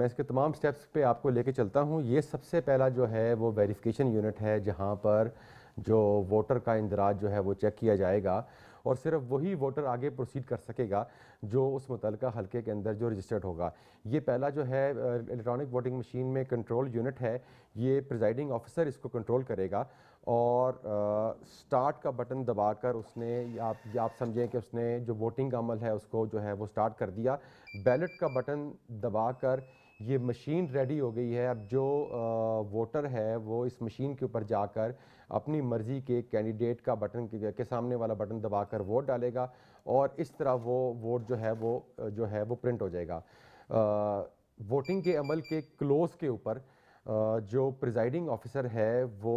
मैं इसके तमाम स्टेप्स पे आपको लेके चलता हूँ ये सबसे पहला जो है वो वेरिफिकेशन यूनिट है जहाँ पर जो वोटर का इंदराज जो है वो चेक किया जाएगा और सिर्फ वही वोटर आगे प्रोसीड कर सकेगा जो उस मुतल हलके के अंदर जो रजिस्टर्ड होगा ये पहला जो है इलेक्ट्रॉनिक वोटिंग मशीन में कंट्रोल यूनिट है ये प्रिजाइडिंग ऑफिसर इसको कंट्रोल करेगा और आ, स्टार्ट का बटन दबाकर उसने या आप या आप समझें कि उसने जो वोटिंग का अमल है उसको जो है वो स्टार्ट कर दिया बैलेट का बटन कर ये मशीन रेडी हो गई है अब जो वोटर है वो इस मशीन के ऊपर जाकर अपनी मर्ज़ी के कैंडिडेट का बटन के, के सामने वाला बटन दबाकर वोट डालेगा और इस तरह वो वोट जो है वो जो है वो प्रिंट हो जाएगा आ, वोटिंग के अमल के क्लोज़ के ऊपर जो प्रिजाइडिंग ऑफिसर है वो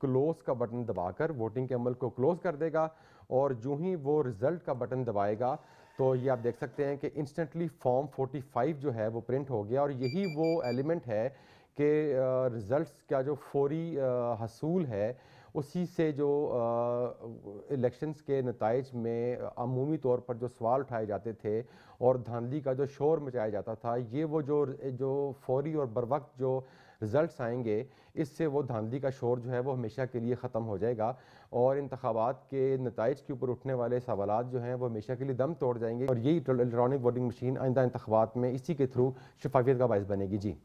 क्लोज़ का बटन दबाकर वोटिंग के अमल को क्लोज़ कर देगा और जो ही वो रिज़ल्ट का बटन दबाएगा तो ये आप देख सकते हैं कि इंस्टेंटली फॉर्म 45 जो है वो प्रिंट हो गया और यही वो एलिमेंट है के रिज़ल्ट्स का जो फौरी हसूल है उसी से जो इलेक्शंस के नतज में अमूमी तौर पर जो सवाल उठाए जाते थे और धांधली का जो शोर मचाया जाता था ये वो जो जो फौरी और बर वक्त जो रिज़ल्ट आएंगे इससे वो धांधली का शोर जो है वो हमेशा के लिए ख़त्म हो जाएगा और इंतबात के नतज के ऊपर उठने वाले सवाल जो हैं वो हमेशा के लिए दम तोड़ जाएंगे और यही इलेक्ट्रॉनिक वोटिंग मशीन आइंदा इंतबात में इसी के थ्रू शफाफियत का बायस बनेगी जी